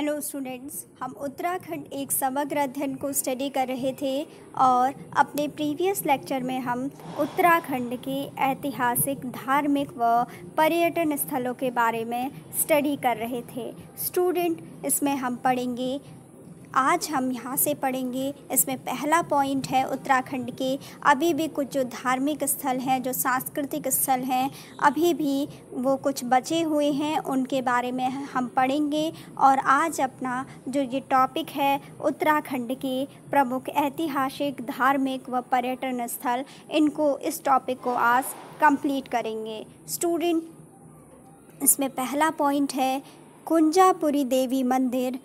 hello students हम उत्तराखंड एक समग्र अध्ययन को स्टडी कर रहे थे और अपने प्रीवियस लेक्चर में हम उत्तराखंड के ऐतिहासिक धार्मिक व पर्यटन स्थलों के बारे में स्टडी कर रहे थे स्टूडेंट इसमें हम पढ़ेंगे आज हम यहाँ से पढ़ेंगे इसमें पहला पॉइंट है उत्तराखंड के अभी भी कुछ जो धार्मिक स्थल हैं जो सांस्कृतिक स्थल हैं अभी भी वो कुछ बचे हुए हैं उनके बारे में हम पढ़ेंगे और आज अपना जो ये टॉपिक है उत्तराखंड के प्रमुख ऐतिहासिक धार्मिक व पर्यटन स्थल इनको इस टॉपिक को आज कंप्लीट करेंगे स्टूडेंट इसमें पहला पॉइंट है कुंजापुरी देवी मंदिर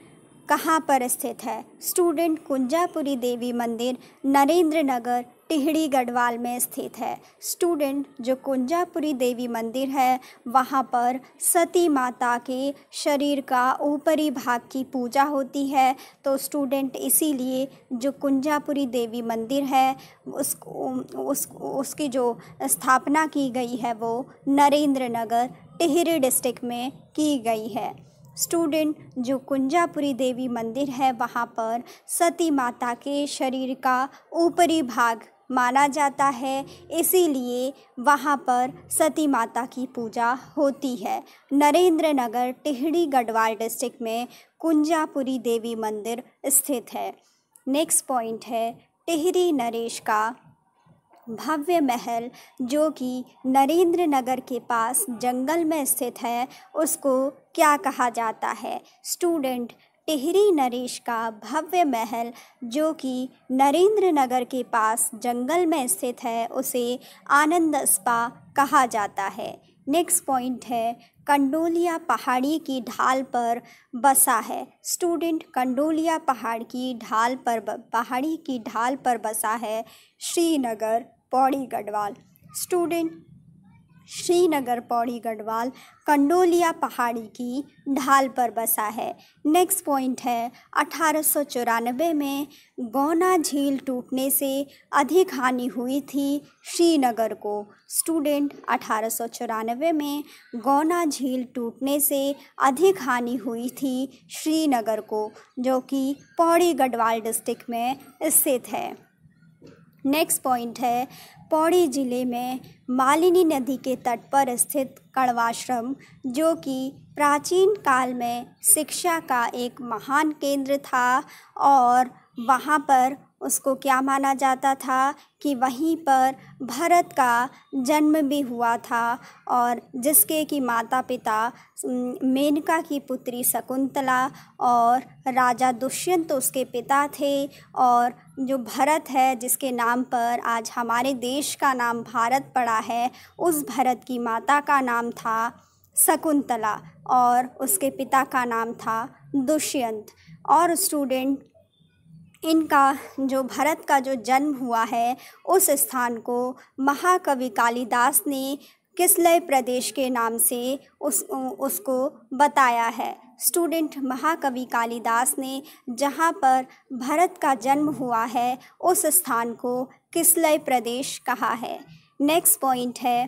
कहाँ पर स्थित है स्टूडेंट कुंजापुरी देवी मंदिर नरेंद्र नगर टिहड़ी गढ़वाल में स्थित है स्टूडेंट जो कुंजापुरी देवी मंदिर है वहाँ पर सती माता के शरीर का ऊपरी भाग की पूजा होती है तो स्टूडेंट इसीलिए जो कुंजापुरी देवी मंदिर है उस, उस उसकी जो स्थापना की गई है वो नरेंद्र नगर टिहरी डिस्ट्रिक्ट में की गई है स्टूडेंट जो कुंजापुरी देवी मंदिर है वहाँ पर सती माता के शरीर का ऊपरी भाग माना जाता है इसीलिए वहाँ पर सती माता की पूजा होती है नरेंद्र नगर टिहड़ी गढ़वाल डिस्ट्रिक्ट में कुंजापुरी देवी मंदिर स्थित है नेक्स्ट पॉइंट है टिहरी नरेश का भव्य महल जो कि नरेंद्र नगर के पास जंगल में स्थित है उसको क्या कहा जाता है स्टूडेंट टिहरी नरेश का भव्य महल जो कि नरेंद्र नगर के पास जंगल में स्थित है उसे आनंद स्पा कहा जाता है नेक्स्ट पॉइंट है कंडोलिया पहाड़ी की ढाल पर बसा है स्टूडेंट कंडोलिया पहाड़ की ढाल पर पहाड़ी की ढाल पर बसा है श्रीनगर पौड़ी गढ़वाल स्टूडेंट श्रीनगर पौड़ी गढ़वाल कंडोलिया पहाड़ी की ढाल पर बसा है नेक्स्ट पॉइंट है अठारह में गौना झील टूटने से अधिक हानि हुई थी श्रीनगर को स्टूडेंट अठारह में गौना झील टूटने से अधिक हानि हुई थी श्रीनगर को जो कि पौड़ी गढ़वाल डिस्ट्रिक्ट में स्थित है नेक्स्ट पॉइंट है पौड़ी ज़िले में मालिनी नदी के तट पर स्थित कण्वाश्रम जो कि प्राचीन काल में शिक्षा का एक महान केंद्र था और वहाँ पर उसको क्या माना जाता था कि वहीं पर भरत का जन्म भी हुआ था और जिसके कि माता पिता मेनका की पुत्री शकुंतला और राजा दुष्यंत तो उसके पिता थे और जो भरत है जिसके नाम पर आज हमारे देश का नाम भारत पड़ा है उस भरत की माता का नाम था शकुंतला और उसके पिता का नाम था दुष्यंत और स्टूडेंट इनका जो भरत का जो जन्म हुआ है उस स्थान को महाकवि कालिदास ने किसलय प्रदेश के नाम से उस उसको बताया है स्टूडेंट महाकवि कालिदास ने जहाँ पर भरत का जन्म हुआ है उस स्थान को किसलय प्रदेश कहा है नेक्स्ट पॉइंट है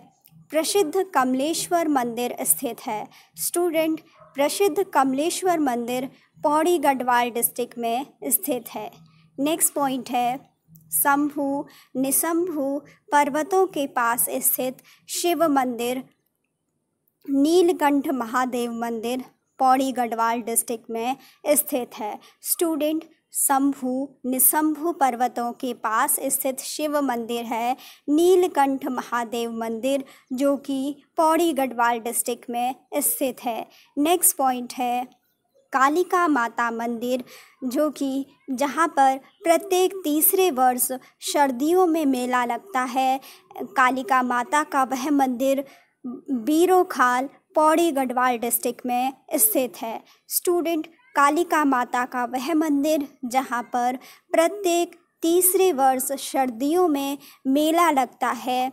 प्रसिद्ध कमलेश्वर मंदिर स्थित है स्टूडेंट प्रसिद्ध कमलेश्वर मंदिर पौड़ी गढ़वाल डिस्ट्रिक्ट में स्थित है नेक्स्ट पॉइंट है शंभु निशंभु पर्वतों के पास स्थित शिव मंदिर नीलकंठ महादेव मंदिर पौड़ी गढ़वाल डिस्ट्रिक्ट में स्थित है स्टूडेंट शंभु निशंभु पर्वतों के पास स्थित शिव मंदिर है नीलकंठ महादेव मंदिर जो कि पौड़ी गढ़वाल डिस्ट्रिक्ट में स्थित है नेक्स्ट पॉइंट है कालिका माता मंदिर जो कि जहाँ पर प्रत्येक तीसरे वर्ष सर्दियों में मेला लगता है कालिका माता का वह मंदिर बीरो खाल पौड़ी गढ़वाल डिस्ट्रिक्ट में स्थित है स्टूडेंट कालिका माता का वह मंदिर जहाँ पर प्रत्येक तीसरे वर्ष सर्दियों में मेला लगता है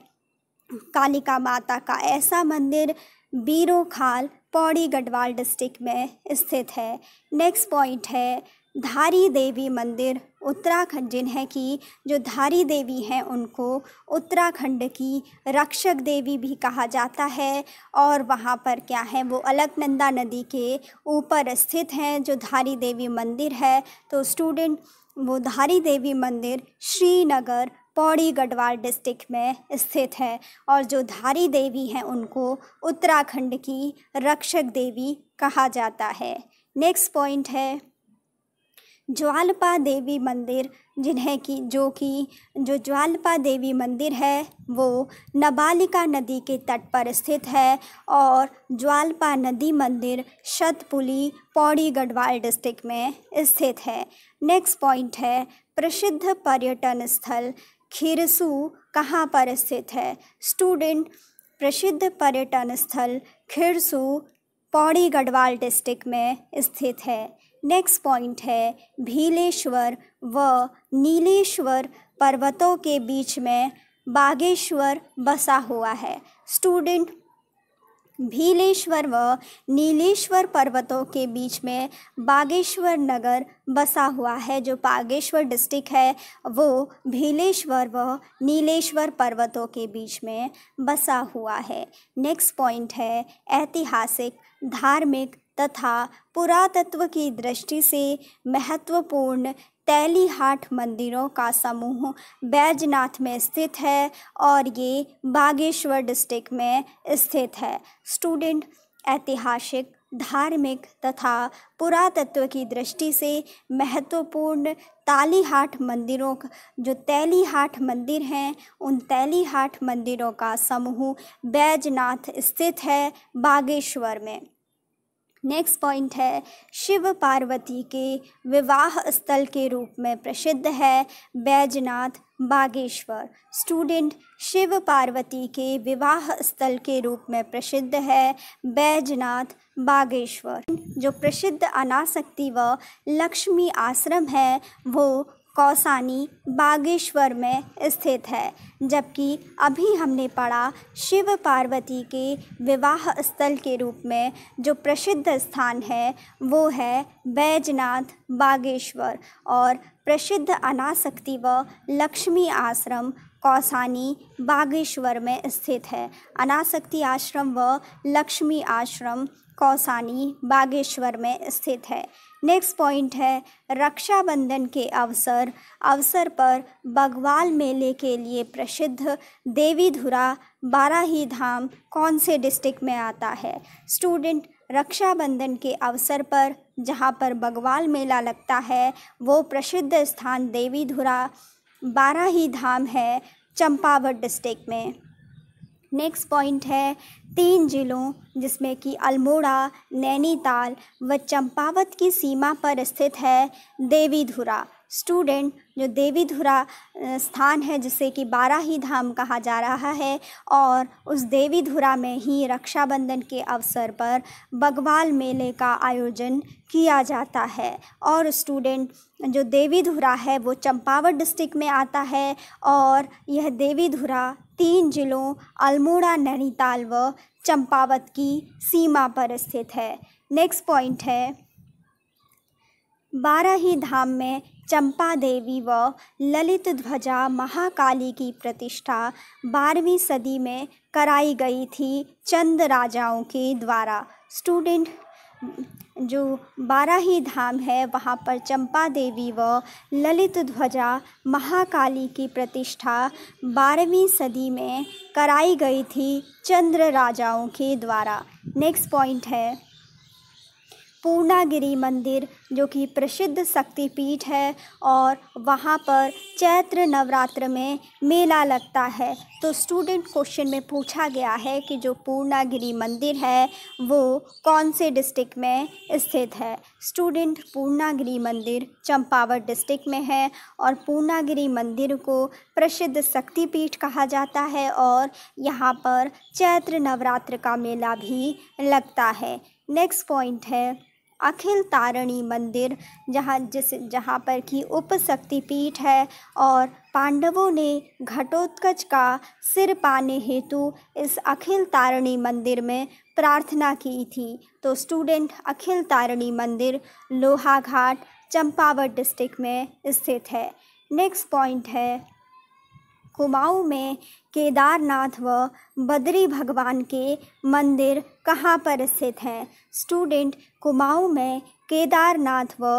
कालिका माता का ऐसा मंदिर बीरो खाल पौड़ी गढ़वाल डिस्ट्रिक्ट में स्थित है नेक्स्ट पॉइंट है धारी देवी मंदिर उत्तराखंड जिन्हें की जो धारी देवी हैं उनको उत्तराखंड की रक्षक देवी भी कहा जाता है और वहाँ पर क्या है वो अलकनंदा नदी के ऊपर स्थित हैं जो धारी देवी मंदिर है तो स्टूडेंट वो धारी देवी मंदिर श्रीनगर पौड़ी गढ़वाल डिस्ट्रिक्ट में स्थित है और जो धारी देवी हैं उनको उत्तराखंड की रक्षक देवी कहा जाता है नेक्स्ट पॉइंट है ज्वालपा देवी मंदिर जिन्हें की जो कि जो ज्वालपा देवी मंदिर है वो नबालिका नदी के तट पर स्थित है और ज्वालपा नदी मंदिर शतपुली पौड़ी गढ़वाल डिस्ट्रिक्ट में स्थित है नेक्स्ट पॉइंट है प्रसिद्ध पर्यटन स्थल खीरसू कहाँ पर स्थित है स्टूडेंट प्रसिद्ध पर्यटन स्थल खिरसू पौड़ी गढ़वाल डिस्ट्रिक्ट में स्थित है नेक्स्ट पॉइंट है भीलेश्वर व नीलेश्वर पर्वतों के बीच में बागेश्वर बसा हुआ है स्टूडेंट भीलेश्वर व नीलेश्वर पर्वतों के बीच में बागेश्वर नगर बसा हुआ है जो बागेश्वर डिस्ट्रिक्ट है वो भीलेश्वर व नीलेश्वर पर्वतों के बीच में बसा हुआ है नेक्स्ट पॉइंट है ऐतिहासिक धार्मिक तथा पुरातत्व की दृष्टि से महत्वपूर्ण तैलीहाट मंदिरों का समूह बैजनाथ में स्थित है और ये बागेश्वर डिस्ट्रिक्ट में स्थित है स्टूडेंट ऐतिहासिक धार्मिक तथा पुरातत्व की दृष्टि से महत्वपूर्ण तालीहाट मंदिरों जो तैलीहाट मंदिर हैं उन तैलीहाट मंदिरों का समूह बैजनाथ स्थित है बागेश्वर में नेक्स्ट पॉइंट है शिव पार्वती के विवाह स्थल के रूप में प्रसिद्ध है बैजनाथ बागेश्वर स्टूडेंट शिव पार्वती के विवाह स्थल के रूप में प्रसिद्ध है बैजनाथ बागेश्वर जो प्रसिद्ध अनासक्ति व लक्ष्मी आश्रम है वो कौसानी बागेश्वर में स्थित है जबकि अभी हमने पढ़ा शिव पार्वती के विवाह स्थल के रूप में जो प्रसिद्ध स्थान है वो है बैजनाथ बागेश्वर और प्रसिद्ध अनासक्ति व लक्ष्मी आश्रम कौसानी बागेश्वर में स्थित है अनासक्ति आश्रम व लक्ष्मी आश्रम कौसानी बागेश्वर में स्थित है नेक्स्ट पॉइंट है रक्षाबंधन के अवसर अवसर पर बगवाल मेले के लिए प्रसिद्ध देवी धुरा ही धाम कौन से डिस्ट्रिक्ट में आता है स्टूडेंट रक्षाबंधन के अवसर पर जहाँ पर बगवाल मेला लगता है वो प्रसिद्ध स्थान देवी धुरा ही धाम है चंपावत डिस्ट्रिक्ट में नेक्स्ट पॉइंट है तीन जिलों जिसमें कि अल्मोड़ा नैनीताल व चंपावत की सीमा पर स्थित है देवीधुरा स्टूडेंट जो देवी धुरा स्थान है जिसे कि बारह ही धाम कहा जा रहा है और उस देवी धुरा में ही रक्षाबंधन के अवसर पर बगवाल मेले का आयोजन किया जाता है और स्टूडेंट जो देवी धुरा है वो चंपावत डिस्ट्रिक्ट में आता है और यह देवी धुरा तीन जिलों अल्मोड़ा नैनीताल व चंपावत की सीमा पर स्थित है नेक्स्ट पॉइंट है बारह ही धाम में चंपा देवी व ललित ध्वजा महाकाली की प्रतिष्ठा बारहवीं सदी में कराई गई थी चंद राजाओं के द्वारा स्टूडेंट जो बारह ही धाम है वहाँ पर चंपा देवी व ललित ध्वजा महाकाली की प्रतिष्ठा बारहवीं सदी में कराई गई थी चंद्र राजाओं के द्वारा नेक्स्ट पॉइंट है पूर्णागिरी मंदिर जो कि प्रसिद्ध शक्तिपीठ है और वहाँ पर चैत्र नवरात्र में मेला लगता है तो स्टूडेंट क्वेश्चन में पूछा गया है कि जो पूर्णागिरी मंदिर है वो कौन से डिस्ट्रिक्ट में स्थित है स्टूडेंट पूर्णागिरी मंदिर चंपावत डिस्ट्रिक्ट में है और पूर्णागिरी मंदिर को प्रसिद्ध शक्तिपीठ कहा जाता है और यहाँ पर चैत्र नवरात्र का मेला भी लगता है नेक्स्ट पॉइंट है अखिल तारणी मंदिर जहाँ जिस जहाँ पर कि शक्तिपीठ है और पांडवों ने घटोत्कच का सिर पाने हेतु इस अखिल तारणी मंदिर में प्रार्थना की थी तो स्टूडेंट अखिल तारणी मंदिर लोहाघाट चंपावत डिस्ट्रिक्ट में स्थित है नेक्स्ट पॉइंट है कुमाऊँ में केदारनाथ व बद्री भगवान के मंदिर कहाँ पर स्थित हैं स्टूडेंट कुमाऊँ में केदारनाथ व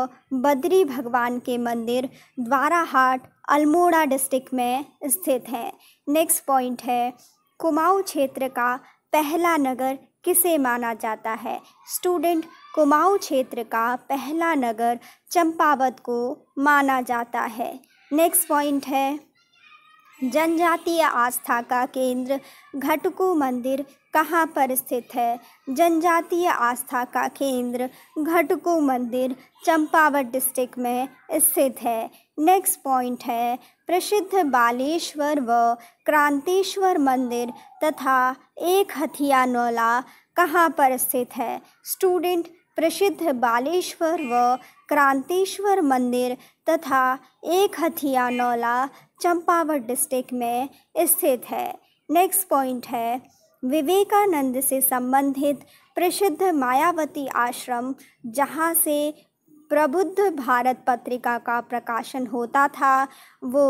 बद्री भगवान के मंदिर द्वाराहाट अल्मोड़ा डिस्ट्रिक्ट में स्थित हैं नेक्स्ट पॉइंट है कुमाऊँ क्षेत्र का पहला नगर किसे माना जाता है स्टूडेंट कुमाऊँ क्षेत्र का पहला नगर चंपावत को माना जाता है नेक्स्ट पॉइंट है जनजातीय आस्था का केंद्र घटकू मंदिर कहाँ पर स्थित है जनजातीय आस्था का केंद्र घटकू मंदिर चंपावत डिस्ट्रिक्ट में स्थित है नेक्स्ट पॉइंट है प्रसिद्ध बालेश्वर व क्रांतिश्वर मंदिर तथा एक हथिया नौला कहाँ पर स्थित है स्टूडेंट प्रसिद्ध बालेश्वर व क्रांतिश्वर मंदिर तथा एक हथिया नौला चंपावत डिस्ट्रिक्ट में स्थित है नेक्स्ट पॉइंट है विवेकानंद से संबंधित प्रसिद्ध मायावती आश्रम जहाँ से प्रबुद्ध भारत पत्रिका का प्रकाशन होता था वो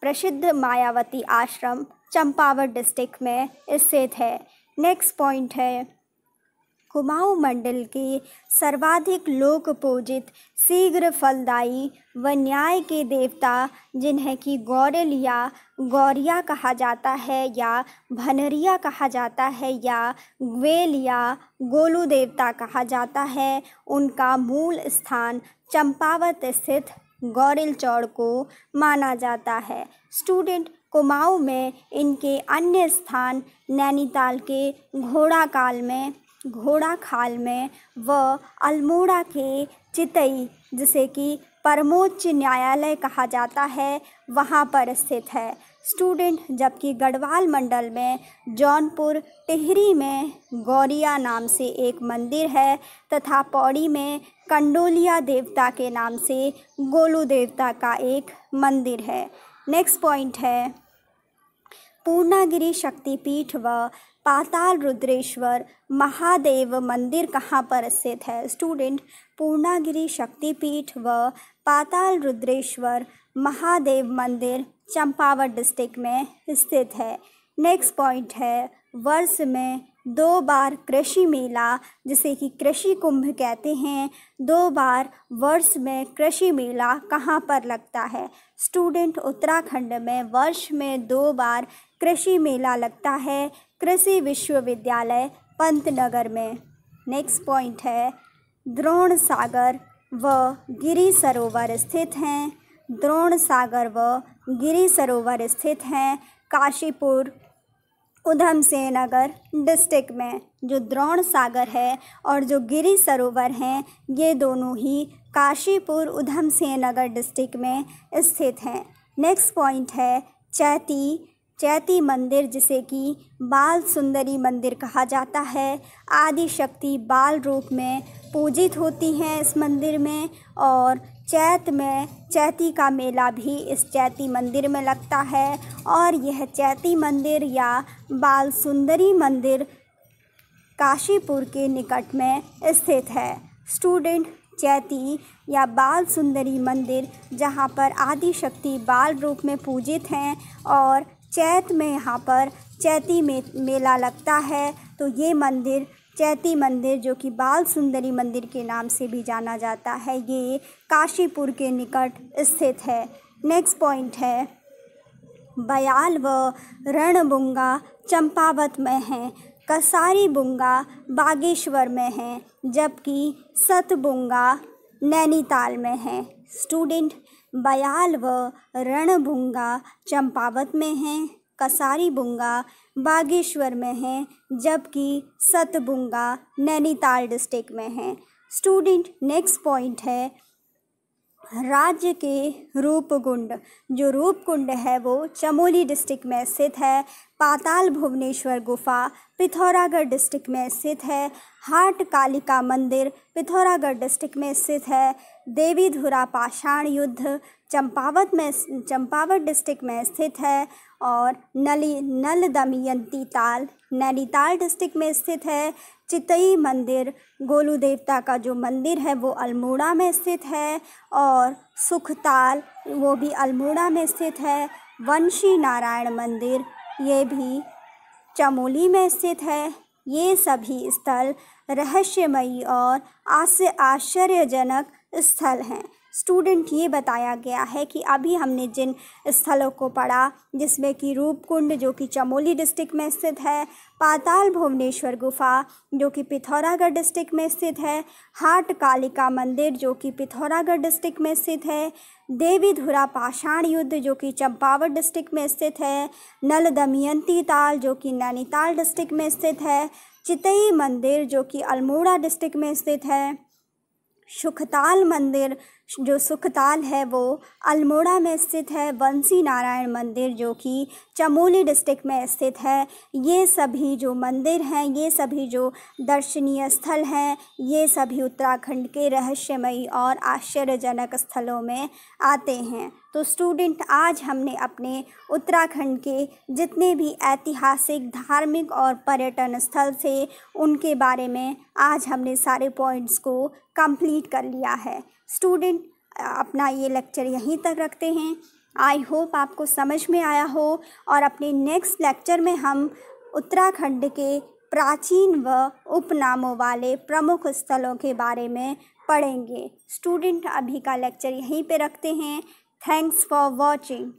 प्रसिद्ध मायावती आश्रम चंपावत डिस्ट्रिक्ट में स्थित है नेक्स्ट पॉइंट है कुमाऊं मंडल के सर्वाधिक लोक पूजित शीघ्र फलदायी व न्याय के देवता जिन्हें कि गौरल या गौरिया कहा जाता है या भनरिया कहा जाता है या ग्वेल या गोलू देवता कहा जाता है उनका मूल स्थान चंपावत स्थित गौरिल चौड़ को माना जाता है स्टूडेंट कुमाऊं में इनके अन्य स्थान नैनीताल के घोड़ा काल में घोड़ा खाल में व अल्मोड़ा के चितई जिसे कि परमोच्च न्यायालय कहा जाता है वहाँ पर स्थित है स्टूडेंट जबकि गढ़वाल मंडल में जौनपुर टिहरी में गौरिया नाम से एक मंदिर है तथा पौड़ी में कंडोलिया देवता के नाम से गोलू देवता का एक मंदिर है नेक्स्ट पॉइंट है पूर्णागिरी शक्तिपीठ व पाताल रुद्रेश्वर महादेव मंदिर कहाँ पर स्थित है स्टूडेंट पूर्णागिरी शक्तिपीठ व पाताल रुद्रेश्वर महादेव मंदिर चंपावत डिस्ट्रिक्ट में स्थित है नेक्स्ट पॉइंट है वर्ष में दो बार कृषि मेला जिसे कि कृषि कुंभ कहते हैं दो बार वर्ष में कृषि मेला कहाँ पर लगता है स्टूडेंट उत्तराखंड में वर्ष में दो बार कृषि मेला लगता है कृषि विश्वविद्यालय पंतनगर में नेक्स्ट पॉइंट है द्रोण सागर व गिरी सरोवर स्थित हैं द्रोण सागर व गिरी सरोवर स्थित हैं काशीपुर उधम से नगर डिस्ट्रिक्ट में जो द्रोण सागर है और जो गिरी सरोवर हैं ये दोनों ही काशीपुर उधम से नगर डिस्ट्रिक्ट में स्थित हैं नेक्स्ट पॉइंट है चैती चैती मंदिर जिसे कि बाल सुंदरी मंदिर कहा जाता है आदि शक्ति बाल रूप में पूजित होती हैं इस मंदिर में और चैत में चैती का मेला भी इस चैती मंदिर में लगता है और यह चैती मंदिर या बाल सुंदरी मंदिर काशीपुर के निकट में स्थित है स्टूडेंट चैती या बाल सुंदरी मंदिर जहाँ पर आदि शक्ति बाल रूप में पूजित हैं और चैत में यहाँ पर चैती में मेला लगता है तो ये मंदिर चैती मंदिर जो कि बाल सुंदरी मंदिर के नाम से भी जाना जाता है ये काशीपुर के निकट स्थित है नेक्स्ट पॉइंट है बयाल व रणबुंगा चंपावत में है कसारी बुंगा बागेश्वर में है जबकि सतबुंगा नैनीताल में है स्टूडेंट बयाल व रणभुंगा चंपावत में हैं बुंगा बागेश्वर में हैं जबकि सतबुंगा नैनीताल डिस्ट्रिक्ट में हैं स्टूडेंट नेक्स्ट पॉइंट है राज्य के रूपकुंड जो रूपकुंड है वो चमोली डिस्ट्रिक्ट में स्थित है पाताल भुवनेश्वर गुफा पिथौरागढ़ डिस्ट्रिक्ट में स्थित है हाट कालिका मंदिर पिथौरागढ़ डिस्ट्रिक्ट में स्थित है देवी धुरा पाषाण युद्ध चंपावत में चंपावत डिस्ट्रिक्ट में स्थित है और नली नल दमयंती ताल नैनीताल डिस्ट्रिक्ट में स्थित है चितई मंदिर गोलू देवता का जो मंदिर है वो अल्मोड़ा में स्थित है और सुखताल वो भी अल्मोड़ा में स्थित है वंशी नारायण मंदिर ये भी चमोली में स्थित है ये सभी स्थल रहस्यमयी और आश्चर्यजनक स्थल हैं स्टूडेंट ये बताया गया है कि अभी हमने जिन स्थलों को पढ़ा जिसमें कि रूपकुंड जो कि चमोली डिस्ट्रिक्ट में स्थित है पाताल भुवनेश्वर गुफा जो कि पिथौरागढ़ डिस्ट्रिक्ट में स्थित है हाट कालिका मंदिर जो कि पिथौरागढ़ डिस्ट्रिक्ट में स्थित है देवी धुरा पाषाण युद्ध जो कि चंपावत डिस्ट्रिक्ट में स्थित है नल दमयंती ताल जो कि नैनीताल डिस्ट्रिक्ट में स्थित है चितई मंदिर जो कि अल्मोड़ा डिस्ट्रिक्ट में स्थित है सुखताल मंदिर जो सुखताल है वो अल्मोड़ा में स्थित है वंशी नारायण मंदिर जो कि चमोली डिस्ट्रिक्ट में स्थित है ये सभी जो मंदिर हैं ये सभी जो दर्शनीय स्थल हैं ये सभी उत्तराखंड के रहस्यमयी और आश्चर्यजनक स्थलों में आते हैं तो स्टूडेंट आज हमने अपने उत्तराखंड के जितने भी ऐतिहासिक धार्मिक और पर्यटन स्थल थे उनके बारे में आज हमने सारे पॉइंट्स को कंप्लीट कर लिया है स्टूडेंट अपना ये लेक्चर यहीं तक रखते हैं आई होप आपको समझ में आया हो और अपने नेक्स्ट लेक्चर में हम उत्तराखंड के प्राचीन व उपनामों वाले प्रमुख स्थलों के बारे में पढ़ेंगे स्टूडेंट अभी का लेक्चर यहीं पे रखते हैं थैंक्स फॉर वॉचिंग